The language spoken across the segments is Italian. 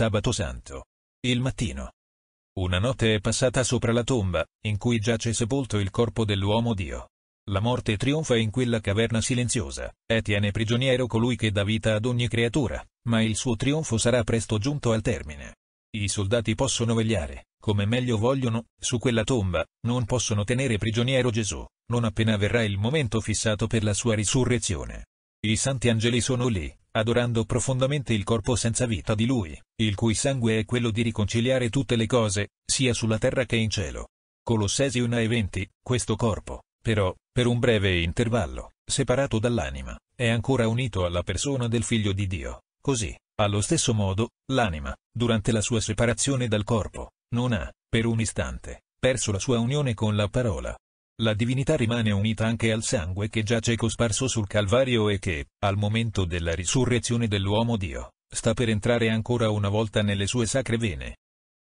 sabato santo. Il mattino. Una notte è passata sopra la tomba, in cui giace sepolto il corpo dell'uomo Dio. La morte trionfa in quella caverna silenziosa, e tiene prigioniero colui che dà vita ad ogni creatura, ma il suo trionfo sarà presto giunto al termine. I soldati possono vegliare, come meglio vogliono, su quella tomba, non possono tenere prigioniero Gesù, non appena verrà il momento fissato per la sua risurrezione. I santi angeli sono lì, adorando profondamente il corpo senza vita di lui, il cui sangue è quello di riconciliare tutte le cose, sia sulla terra che in cielo. Colossesi 1:20, questo corpo, però, per un breve intervallo, separato dall'anima, è ancora unito alla persona del Figlio di Dio. Così, allo stesso modo, l'anima, durante la sua separazione dal corpo, non ha, per un istante, perso la sua unione con la parola, la divinità rimane unita anche al sangue che giace cosparso sul Calvario e che, al momento della risurrezione dell'uomo Dio, sta per entrare ancora una volta nelle sue sacre vene.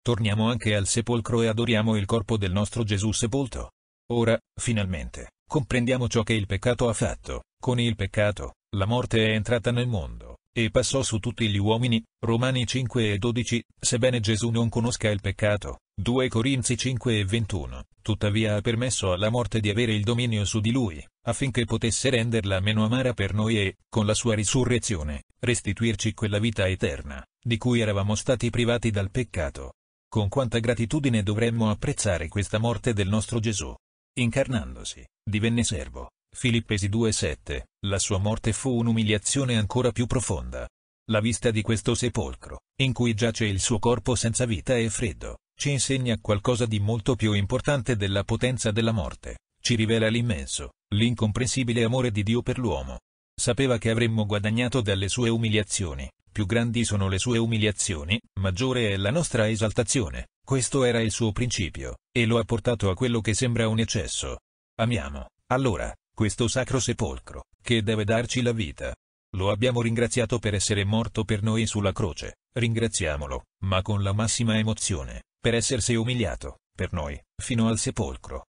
Torniamo anche al sepolcro e adoriamo il corpo del nostro Gesù sepolto. Ora, finalmente, comprendiamo ciò che il peccato ha fatto, con il peccato, la morte è entrata nel mondo e passò su tutti gli uomini, Romani 5 e 12, sebbene Gesù non conosca il peccato, 2 Corinzi 5 e 21, tuttavia ha permesso alla morte di avere il dominio su di lui, affinché potesse renderla meno amara per noi e, con la sua risurrezione, restituirci quella vita eterna, di cui eravamo stati privati dal peccato. Con quanta gratitudine dovremmo apprezzare questa morte del nostro Gesù. Incarnandosi, divenne servo, Filippesi 2:7, la sua morte fu un'umiliazione ancora più profonda. La vista di questo sepolcro, in cui giace il suo corpo senza vita e freddo, ci insegna qualcosa di molto più importante della potenza della morte, ci rivela l'immenso, l'incomprensibile amore di Dio per l'uomo. Sapeva che avremmo guadagnato dalle sue umiliazioni, più grandi sono le sue umiliazioni, maggiore è la nostra esaltazione, questo era il suo principio, e lo ha portato a quello che sembra un eccesso. Amiamo, allora, questo sacro sepolcro, che deve darci la vita. Lo abbiamo ringraziato per essere morto per noi sulla croce, ringraziamolo, ma con la massima emozione, per essersi umiliato, per noi, fino al sepolcro.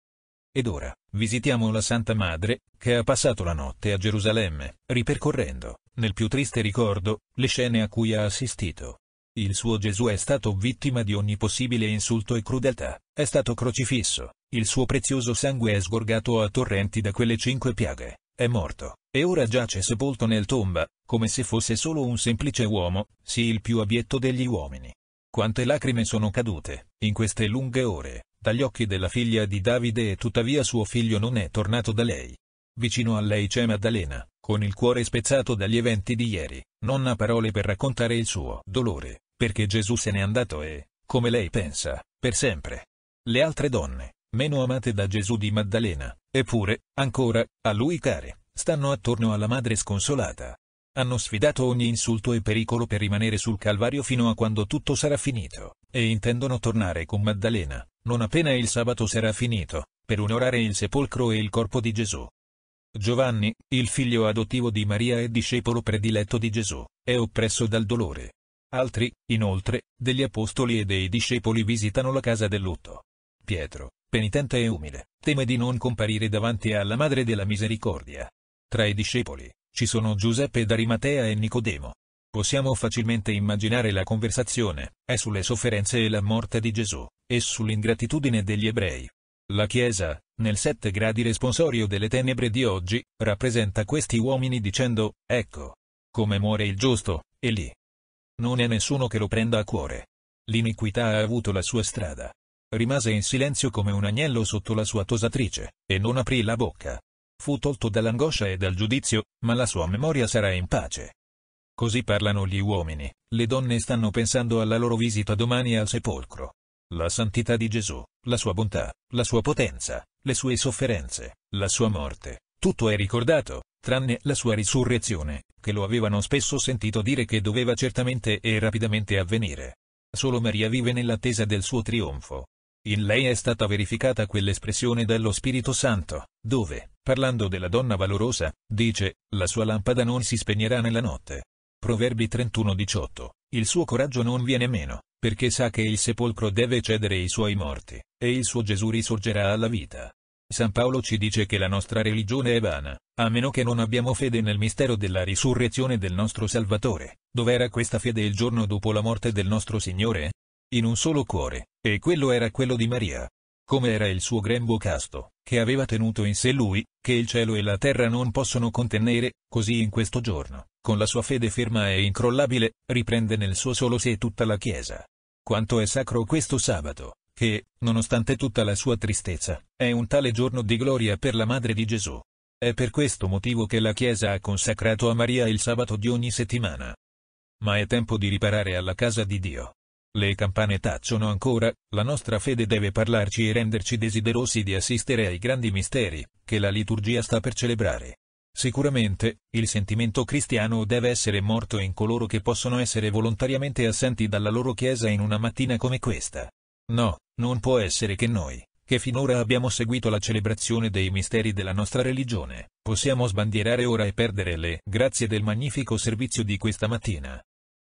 Ed ora, visitiamo la Santa Madre, che ha passato la notte a Gerusalemme, ripercorrendo, nel più triste ricordo, le scene a cui ha assistito. Il suo Gesù è stato vittima di ogni possibile insulto e crudeltà, è stato crocifisso, il suo prezioso sangue è sgorgato a torrenti da quelle cinque piaghe, è morto, e ora giace sepolto nel tomba, come se fosse solo un semplice uomo, sì il più abietto degli uomini. Quante lacrime sono cadute, in queste lunghe ore, dagli occhi della figlia di Davide e tuttavia suo figlio non è tornato da lei. Vicino a lei c'è Maddalena, con il cuore spezzato dagli eventi di ieri, non ha parole per raccontare il suo dolore, perché Gesù se n'è andato e, come lei pensa, per sempre. Le altre donne, meno amate da Gesù di Maddalena, eppure, ancora, a lui care, stanno attorno alla madre sconsolata. Hanno sfidato ogni insulto e pericolo per rimanere sul Calvario fino a quando tutto sarà finito, e intendono tornare con Maddalena, non appena il sabato sarà finito, per onorare il sepolcro e il corpo di Gesù. Giovanni, il figlio adottivo di Maria e discepolo prediletto di Gesù, è oppresso dal dolore. Altri, inoltre, degli apostoli e dei discepoli visitano la casa del lutto. Pietro, penitente e umile, teme di non comparire davanti alla Madre della Misericordia. Tra i discepoli, ci sono Giuseppe d'Arimatea e Nicodemo. Possiamo facilmente immaginare la conversazione, è sulle sofferenze e la morte di Gesù, e sull'ingratitudine degli ebrei. La Chiesa, nel sette gradi responsorio delle tenebre di oggi, rappresenta questi uomini dicendo, ecco, come muore il giusto, e lì. Non è nessuno che lo prenda a cuore. L'iniquità ha avuto la sua strada. Rimase in silenzio come un agnello sotto la sua tosatrice, e non aprì la bocca. Fu tolto dall'angoscia e dal giudizio, ma la sua memoria sarà in pace. Così parlano gli uomini, le donne stanno pensando alla loro visita domani al sepolcro la santità di Gesù, la sua bontà, la sua potenza, le sue sofferenze, la sua morte. Tutto è ricordato, tranne la sua risurrezione, che lo avevano spesso sentito dire che doveva certamente e rapidamente avvenire. Solo Maria vive nell'attesa del suo trionfo. In lei è stata verificata quell'espressione dello Spirito Santo, dove, parlando della donna valorosa, dice, la sua lampada non si spegnerà nella notte. Proverbi 31-18, il suo coraggio non viene meno, perché sa che il sepolcro deve cedere i suoi morti, e il suo Gesù risorgerà alla vita. San Paolo ci dice che la nostra religione è vana, a meno che non abbiamo fede nel mistero della risurrezione del nostro Salvatore. Dov'era questa fede il giorno dopo la morte del nostro Signore? In un solo cuore, e quello era quello di Maria. Come era il suo grembo casto, che aveva tenuto in sé lui, che il cielo e la terra non possono contenere, così in questo giorno, con la sua fede ferma e incrollabile, riprende nel suo solo sé tutta la Chiesa. Quanto è sacro questo sabato, che, nonostante tutta la sua tristezza, è un tale giorno di gloria per la Madre di Gesù. È per questo motivo che la Chiesa ha consacrato a Maria il sabato di ogni settimana. Ma è tempo di riparare alla casa di Dio. Le campane tacciono ancora, la nostra fede deve parlarci e renderci desiderosi di assistere ai grandi misteri, che la liturgia sta per celebrare. Sicuramente, il sentimento cristiano deve essere morto in coloro che possono essere volontariamente assenti dalla loro Chiesa in una mattina come questa. No, non può essere che noi, che finora abbiamo seguito la celebrazione dei misteri della nostra religione, possiamo sbandierare ora e perdere le grazie del magnifico servizio di questa mattina.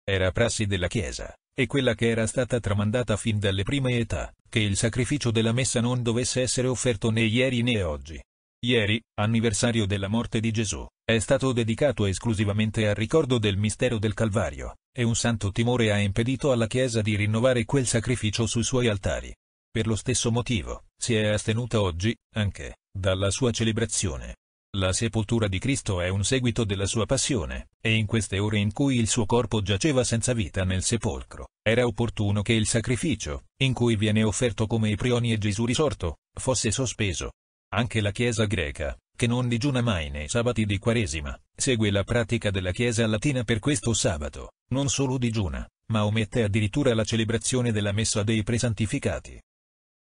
Era prassi della Chiesa, e quella che era stata tramandata fin dalle prime età, che il sacrificio della messa non dovesse essere offerto né ieri né oggi, Ieri, anniversario della morte di Gesù, è stato dedicato esclusivamente al ricordo del mistero del Calvario, e un santo timore ha impedito alla Chiesa di rinnovare quel sacrificio sui suoi altari. Per lo stesso motivo, si è astenuta oggi, anche, dalla sua celebrazione. La sepoltura di Cristo è un seguito della sua passione, e in queste ore in cui il suo corpo giaceva senza vita nel sepolcro, era opportuno che il sacrificio, in cui viene offerto come i prioni e Gesù risorto, fosse sospeso, anche la Chiesa greca, che non digiuna mai nei sabati di Quaresima, segue la pratica della Chiesa latina per questo sabato, non solo digiuna, ma omette addirittura la celebrazione della messa dei presantificati.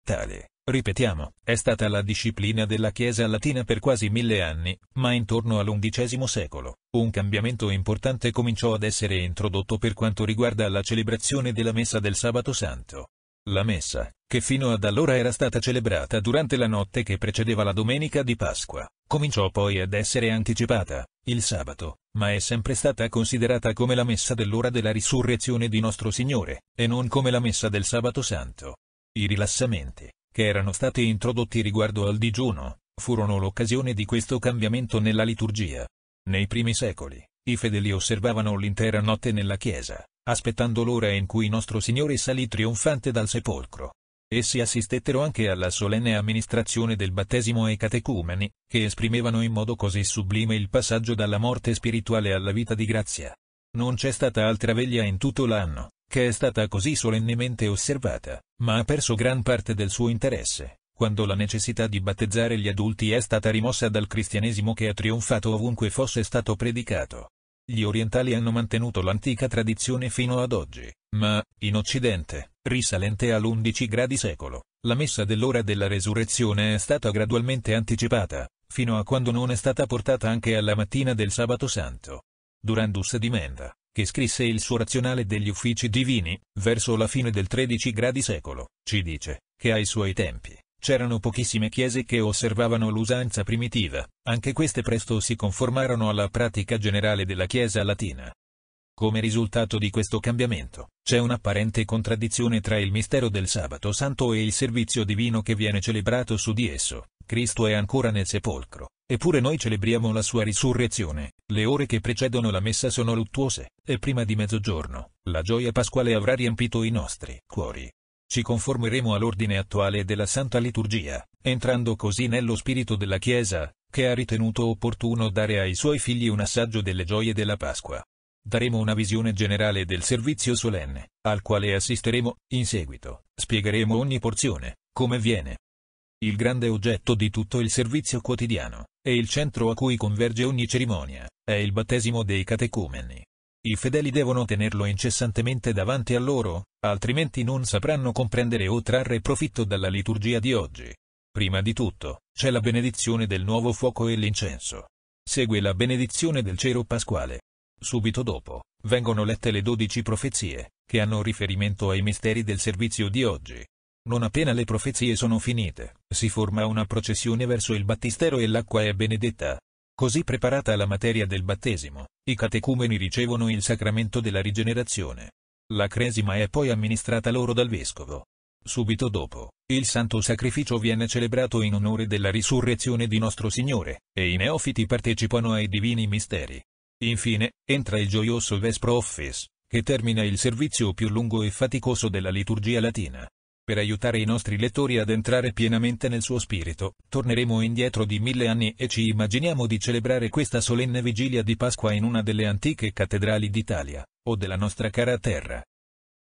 Tale, ripetiamo, è stata la disciplina della Chiesa latina per quasi mille anni, ma intorno all'undicesimo secolo, un cambiamento importante cominciò ad essere introdotto per quanto riguarda la celebrazione della messa del sabato santo. La messa, che fino ad allora era stata celebrata durante la notte che precedeva la domenica di Pasqua, cominciò poi ad essere anticipata, il sabato, ma è sempre stata considerata come la messa dell'ora della risurrezione di nostro Signore, e non come la messa del sabato santo. I rilassamenti, che erano stati introdotti riguardo al digiuno, furono l'occasione di questo cambiamento nella liturgia. Nei primi secoli, i fedeli osservavano l'intera notte nella Chiesa, aspettando l'ora in cui nostro Signore salì trionfante dal sepolcro. Essi assistettero anche alla solenne amministrazione del battesimo ai catecumeni, che esprimevano in modo così sublime il passaggio dalla morte spirituale alla vita di grazia. Non c'è stata altra veglia in tutto l'anno, che è stata così solennemente osservata, ma ha perso gran parte del suo interesse, quando la necessità di battezzare gli adulti è stata rimossa dal cristianesimo che ha trionfato ovunque fosse stato predicato. Gli orientali hanno mantenuto l'antica tradizione fino ad oggi, ma, in Occidente, risalente all'11 gradi secolo, la messa dell'ora della resurrezione è stata gradualmente anticipata, fino a quando non è stata portata anche alla mattina del sabato santo. Durandus di Menda, che scrisse il suo razionale degli uffici divini, verso la fine del 13 gradi secolo, ci dice, che ai suoi tempi, C'erano pochissime chiese che osservavano l'usanza primitiva, anche queste presto si conformarono alla pratica generale della Chiesa latina. Come risultato di questo cambiamento, c'è un'apparente contraddizione tra il mistero del sabato santo e il servizio divino che viene celebrato su di esso. Cristo è ancora nel sepolcro, eppure noi celebriamo la sua risurrezione. Le ore che precedono la messa sono luttuose, e prima di mezzogiorno, la gioia pasquale avrà riempito i nostri cuori. Ci conformeremo all'ordine attuale della Santa Liturgia, entrando così nello spirito della Chiesa, che ha ritenuto opportuno dare ai suoi figli un assaggio delle gioie della Pasqua. Daremo una visione generale del servizio solenne, al quale assisteremo, in seguito, spiegheremo ogni porzione, come viene. Il grande oggetto di tutto il servizio quotidiano, e il centro a cui converge ogni cerimonia, è il battesimo dei catecumeni. I fedeli devono tenerlo incessantemente davanti a loro, altrimenti non sapranno comprendere o trarre profitto dalla liturgia di oggi. Prima di tutto, c'è la benedizione del nuovo fuoco e l'incenso. Segue la benedizione del cero pasquale. Subito dopo, vengono lette le dodici profezie, che hanno riferimento ai misteri del servizio di oggi. Non appena le profezie sono finite, si forma una processione verso il battistero e l'acqua è benedetta, Così preparata la materia del battesimo, i catecumeni ricevono il sacramento della rigenerazione. La cresima è poi amministrata loro dal vescovo. Subito dopo, il santo sacrificio viene celebrato in onore della risurrezione di nostro Signore, e i neofiti partecipano ai divini misteri. Infine, entra il gioioso Vespro Office, che termina il servizio più lungo e faticoso della liturgia latina. Per aiutare i nostri lettori ad entrare pienamente nel suo spirito, torneremo indietro di mille anni e ci immaginiamo di celebrare questa solenne vigilia di Pasqua in una delle antiche cattedrali d'Italia, o della nostra cara terra.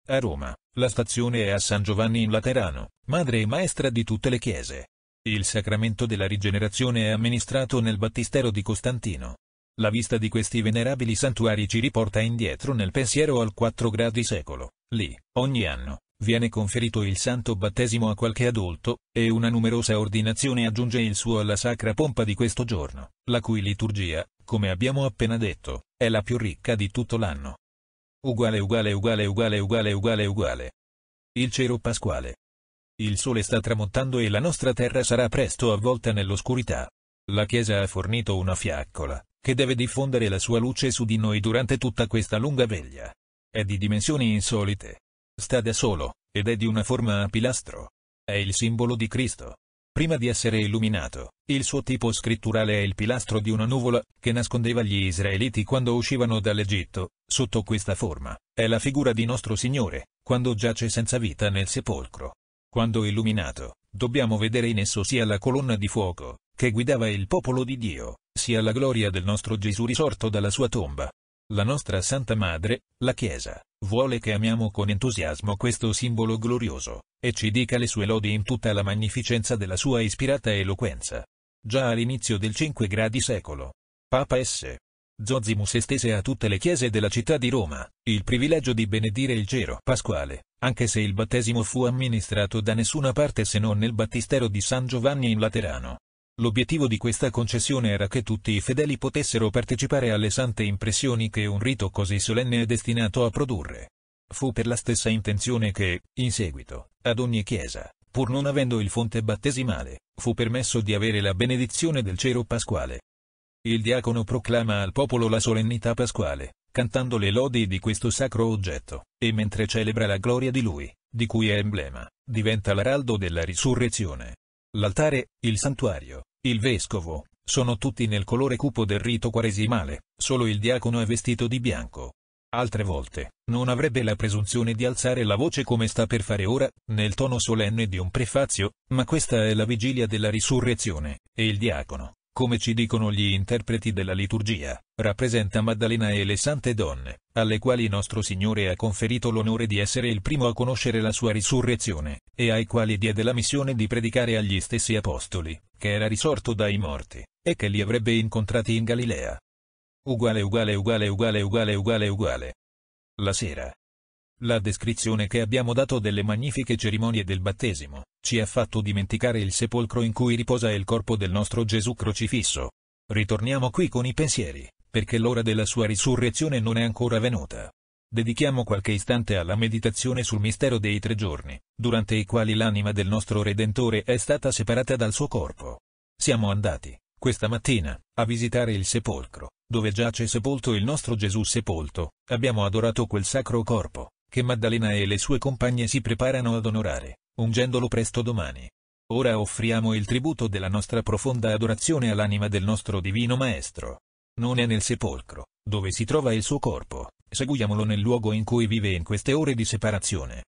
A Roma, la stazione è a San Giovanni in Laterano, madre e maestra di tutte le chiese. Il sacramento della rigenerazione è amministrato nel battistero di Costantino. La vista di questi venerabili santuari ci riporta indietro nel pensiero al 4 gradi secolo. Lì, ogni anno, viene conferito il santo battesimo a qualche adulto, e una numerosa ordinazione aggiunge il suo alla sacra pompa di questo giorno, la cui liturgia, come abbiamo appena detto, è la più ricca di tutto l'anno. Uguale uguale uguale uguale uguale uguale uguale. Il cero pasquale. Il sole sta tramontando e la nostra terra sarà presto avvolta nell'oscurità. La Chiesa ha fornito una fiaccola, che deve diffondere la sua luce su di noi durante tutta questa lunga veglia. È di dimensioni insolite, sta da solo, ed è di una forma a pilastro. È il simbolo di Cristo. Prima di essere illuminato, il suo tipo scritturale è il pilastro di una nuvola, che nascondeva gli israeliti quando uscivano dall'Egitto, sotto questa forma, è la figura di nostro Signore, quando giace senza vita nel sepolcro. Quando illuminato, dobbiamo vedere in esso sia la colonna di fuoco, che guidava il popolo di Dio, sia la gloria del nostro Gesù risorto dalla sua tomba, la nostra Santa Madre, la Chiesa, vuole che amiamo con entusiasmo questo simbolo glorioso, e ci dica le sue lodi in tutta la magnificenza della sua ispirata eloquenza. Già all'inizio del 5 gradi secolo, Papa S. Zozimus estese a tutte le chiese della città di Roma il privilegio di benedire il cero pasquale, anche se il battesimo fu amministrato da nessuna parte se non nel battistero di San Giovanni in Laterano. L'obiettivo di questa concessione era che tutti i fedeli potessero partecipare alle sante impressioni che un rito così solenne è destinato a produrre. Fu per la stessa intenzione che, in seguito, ad ogni chiesa, pur non avendo il fonte battesimale, fu permesso di avere la benedizione del cero pasquale. Il diacono proclama al popolo la solennità pasquale, cantando le lodi di questo sacro oggetto, e mentre celebra la gloria di lui, di cui è emblema, diventa l'araldo della risurrezione. L'altare, il santuario, il vescovo, sono tutti nel colore cupo del rito quaresimale, solo il diacono è vestito di bianco. Altre volte, non avrebbe la presunzione di alzare la voce come sta per fare ora, nel tono solenne di un prefazio, ma questa è la vigilia della risurrezione, e il diacono, come ci dicono gli interpreti della liturgia, rappresenta Maddalena e le sante donne, alle quali nostro Signore ha conferito l'onore di essere il primo a conoscere la sua risurrezione, e ai quali diede la missione di predicare agli stessi apostoli, che era risorto dai morti, e che li avrebbe incontrati in Galilea. Uguale uguale uguale uguale uguale uguale La sera, la descrizione che abbiamo dato delle magnifiche cerimonie del battesimo, ci ha fatto dimenticare il sepolcro in cui riposa il corpo del nostro Gesù crocifisso. Ritorniamo qui con i pensieri, perché l'ora della sua risurrezione non è ancora venuta. Dedichiamo qualche istante alla meditazione sul mistero dei tre giorni, durante i quali l'anima del nostro Redentore è stata separata dal suo corpo. Siamo andati, questa mattina, a visitare il sepolcro, dove giace sepolto il nostro Gesù sepolto, abbiamo adorato quel sacro corpo che Maddalena e le sue compagne si preparano ad onorare, ungendolo presto domani. Ora offriamo il tributo della nostra profonda adorazione all'anima del nostro Divino Maestro. Non è nel sepolcro, dove si trova il suo corpo, seguiamolo nel luogo in cui vive in queste ore di separazione.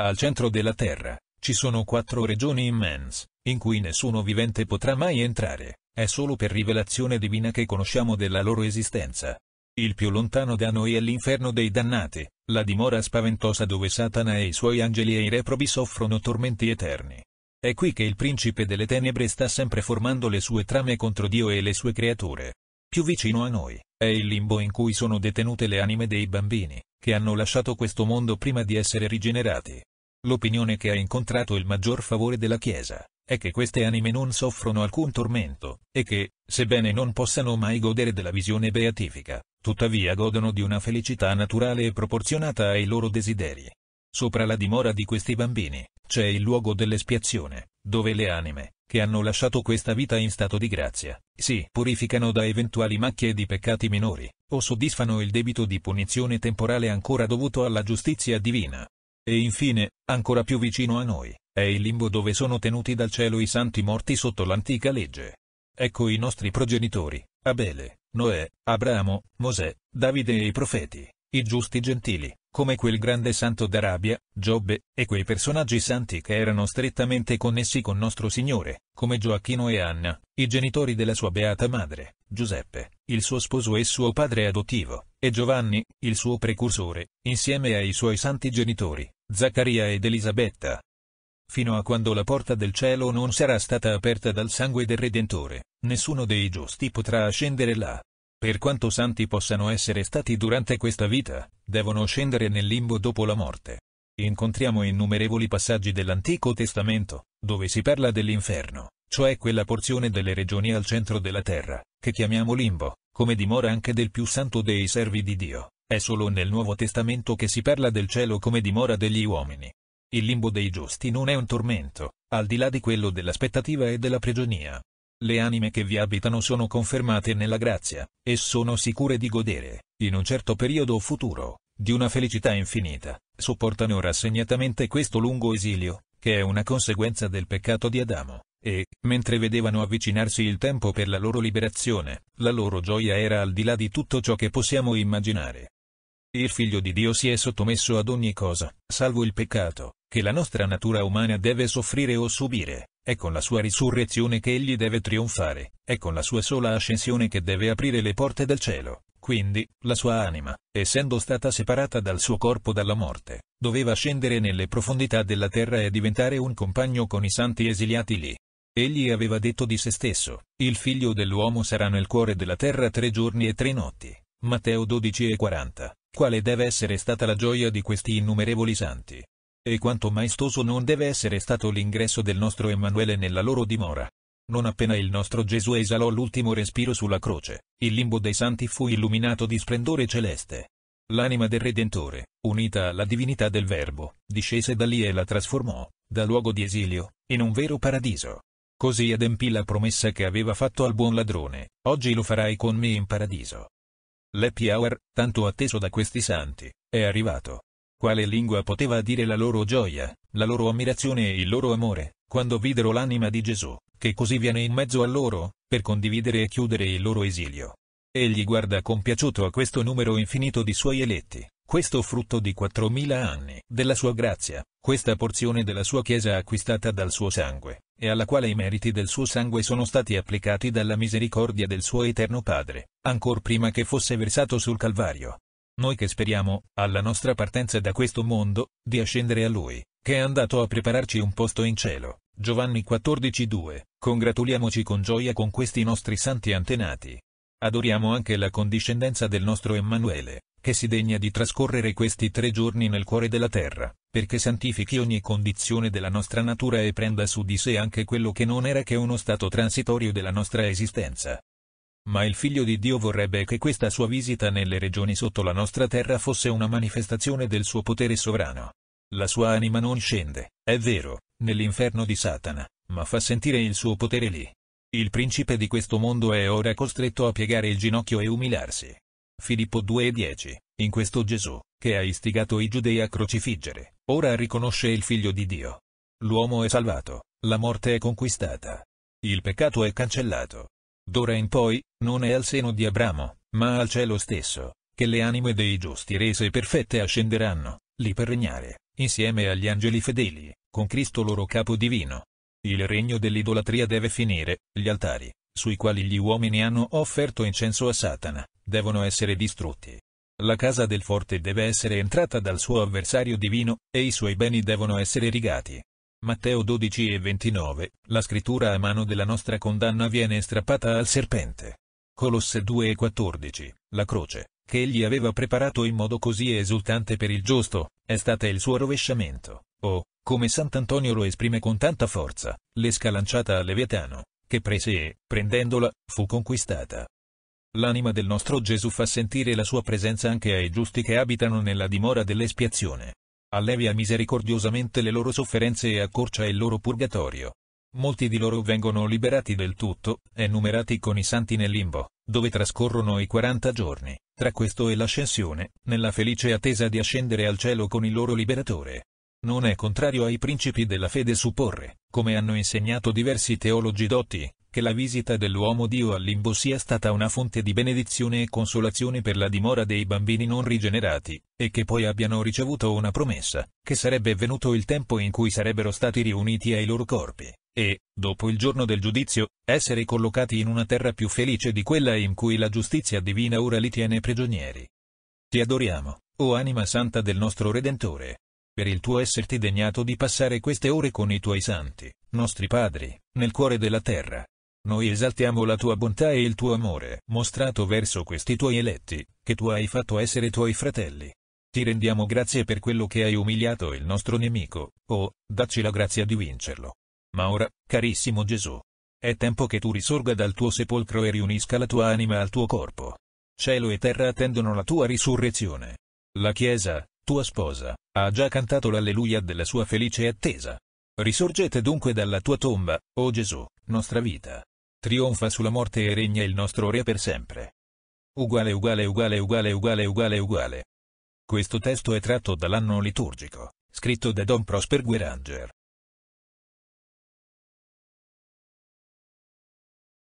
Al centro della Terra, ci sono quattro regioni immense, in cui nessuno vivente potrà mai entrare, è solo per rivelazione divina che conosciamo della loro esistenza. Il più lontano da noi è l'inferno dei dannati, la dimora spaventosa dove Satana e i suoi angeli e i reprobi soffrono tormenti eterni. È qui che il principe delle tenebre sta sempre formando le sue trame contro Dio e le sue creature. Più vicino a noi, è il limbo in cui sono detenute le anime dei bambini, che hanno lasciato questo mondo prima di essere rigenerati. L'opinione che ha incontrato il maggior favore della Chiesa, è che queste anime non soffrono alcun tormento, e che, sebbene non possano mai godere della visione beatifica, tuttavia godono di una felicità naturale e proporzionata ai loro desideri. Sopra la dimora di questi bambini, c'è il luogo dell'espiazione, dove le anime, che hanno lasciato questa vita in stato di grazia, si purificano da eventuali macchie di peccati minori, o soddisfano il debito di punizione temporale ancora dovuto alla giustizia divina. E infine, ancora più vicino a noi, è il limbo dove sono tenuti dal cielo i santi morti sotto l'antica legge. Ecco i nostri progenitori, Abele, Noè, Abramo, Mosè, Davide e i profeti, i giusti gentili, come quel grande santo d'Arabia, Giobbe, e quei personaggi santi che erano strettamente connessi con nostro Signore, come Gioacchino e Anna, i genitori della sua beata madre, Giuseppe, il suo sposo e suo padre adottivo, e Giovanni, il suo precursore, insieme ai suoi santi genitori, Zaccaria ed Elisabetta. Fino a quando la porta del cielo non sarà stata aperta dal sangue del Redentore, nessuno dei giusti potrà scendere là. Per quanto santi possano essere stati durante questa vita, devono scendere nel limbo dopo la morte. Incontriamo innumerevoli passaggi dell'Antico Testamento, dove si parla dell'inferno, cioè quella porzione delle regioni al centro della terra, che chiamiamo limbo, come dimora anche del più santo dei servi di Dio. È solo nel Nuovo Testamento che si parla del cielo come dimora degli uomini. Il limbo dei giusti non è un tormento, al di là di quello dell'aspettativa e della prigionia. Le anime che vi abitano sono confermate nella grazia, e sono sicure di godere, in un certo periodo futuro, di una felicità infinita, sopportano rassegnatamente questo lungo esilio, che è una conseguenza del peccato di Adamo, e, mentre vedevano avvicinarsi il tempo per la loro liberazione, la loro gioia era al di là di tutto ciò che possiamo immaginare. Il Figlio di Dio si è sottomesso ad ogni cosa, salvo il peccato, che la nostra natura umana deve soffrire o subire. È con la sua risurrezione che egli deve trionfare, è con la sua sola ascensione che deve aprire le porte del cielo. Quindi, la sua anima, essendo stata separata dal suo corpo dalla morte, doveva scendere nelle profondità della terra e diventare un compagno con i santi esiliati lì. Egli aveva detto di se stesso, il figlio dell'uomo sarà nel cuore della terra tre giorni e tre notti. Matteo 12 e 40 quale deve essere stata la gioia di questi innumerevoli santi. E quanto maestoso non deve essere stato l'ingresso del nostro Emanuele nella loro dimora. Non appena il nostro Gesù esalò l'ultimo respiro sulla croce, il limbo dei santi fu illuminato di splendore celeste. L'anima del Redentore, unita alla divinità del Verbo, discese da lì e la trasformò, da luogo di esilio, in un vero paradiso. Così adempì la promessa che aveva fatto al buon ladrone, oggi lo farai con me in paradiso. L'happy hour, tanto atteso da questi santi, è arrivato. Quale lingua poteva dire la loro gioia, la loro ammirazione e il loro amore, quando videro l'anima di Gesù, che così viene in mezzo a loro, per condividere e chiudere il loro esilio. Egli guarda compiaciuto a questo numero infinito di suoi eletti, questo frutto di 4.000 anni, della sua grazia, questa porzione della sua Chiesa acquistata dal suo sangue, e alla quale i meriti del suo sangue sono stati applicati dalla misericordia del suo Eterno Padre, ancor prima che fosse versato sul Calvario. Noi che speriamo, alla nostra partenza da questo mondo, di ascendere a Lui, che è andato a prepararci un posto in cielo. Giovanni 14.2, congratuliamoci con gioia con questi nostri santi antenati. Adoriamo anche la condiscendenza del nostro Emanuele, che si degna di trascorrere questi tre giorni nel cuore della terra, perché santifichi ogni condizione della nostra natura e prenda su di sé anche quello che non era che uno stato transitorio della nostra esistenza. Ma il Figlio di Dio vorrebbe che questa sua visita nelle regioni sotto la nostra terra fosse una manifestazione del suo potere sovrano. La sua anima non scende, è vero, nell'inferno di Satana, ma fa sentire il suo potere lì. Il principe di questo mondo è ora costretto a piegare il ginocchio e umilarsi. Filippo 2,10, in questo Gesù, che ha istigato i giudei a crocifiggere, ora riconosce il figlio di Dio. L'uomo è salvato, la morte è conquistata. Il peccato è cancellato. D'ora in poi, non è al seno di Abramo, ma al cielo stesso, che le anime dei giusti rese perfette ascenderanno, lì per regnare, insieme agli angeli fedeli, con Cristo loro capo divino. Il regno dell'idolatria deve finire, gli altari, sui quali gli uomini hanno offerto incenso a Satana, devono essere distrutti. La casa del forte deve essere entrata dal suo avversario divino, e i suoi beni devono essere rigati. Matteo 12 e 29, la scrittura a mano della nostra condanna viene strappata al serpente. Colosse 2 e 14, la croce, che egli aveva preparato in modo così esultante per il giusto, è stata il suo rovesciamento, o, oh, come Sant'Antonio lo esprime con tanta forza, l'esca lanciata a Levetano che prese e, prendendola, fu conquistata. L'anima del nostro Gesù fa sentire la sua presenza anche ai giusti che abitano nella dimora dell'espiazione. Allevia misericordiosamente le loro sofferenze e accorcia il loro purgatorio. Molti di loro vengono liberati del tutto, e numerati con i santi nel limbo, dove trascorrono i 40 giorni, tra questo e l'ascensione, nella felice attesa di ascendere al cielo con il loro liberatore non è contrario ai principi della fede supporre, come hanno insegnato diversi teologi dotti, che la visita dell'uomo Dio al limbo sia stata una fonte di benedizione e consolazione per la dimora dei bambini non rigenerati, e che poi abbiano ricevuto una promessa, che sarebbe venuto il tempo in cui sarebbero stati riuniti ai loro corpi, e, dopo il giorno del giudizio, essere collocati in una terra più felice di quella in cui la giustizia divina ora li tiene prigionieri. Ti adoriamo, o anima santa del nostro Redentore per il tuo esserti degnato di passare queste ore con i tuoi santi, nostri padri, nel cuore della terra. Noi esaltiamo la tua bontà e il tuo amore, mostrato verso questi tuoi eletti, che tu hai fatto essere tuoi fratelli. Ti rendiamo grazie per quello che hai umiliato il nostro nemico, oh, dacci la grazia di vincerlo. Ma ora, carissimo Gesù, è tempo che tu risorga dal tuo sepolcro e riunisca la tua anima al tuo corpo. Cielo e terra attendono la tua risurrezione. La Chiesa, tua sposa, ha già cantato l'alleluia della sua felice attesa. Risorgete dunque dalla tua tomba, o oh Gesù, nostra vita. Trionfa sulla morte e regna il nostro Re per sempre. Uguale uguale uguale uguale uguale uguale uguale. Questo testo è tratto dall'anno liturgico, scritto da Don Prosper Gueranger.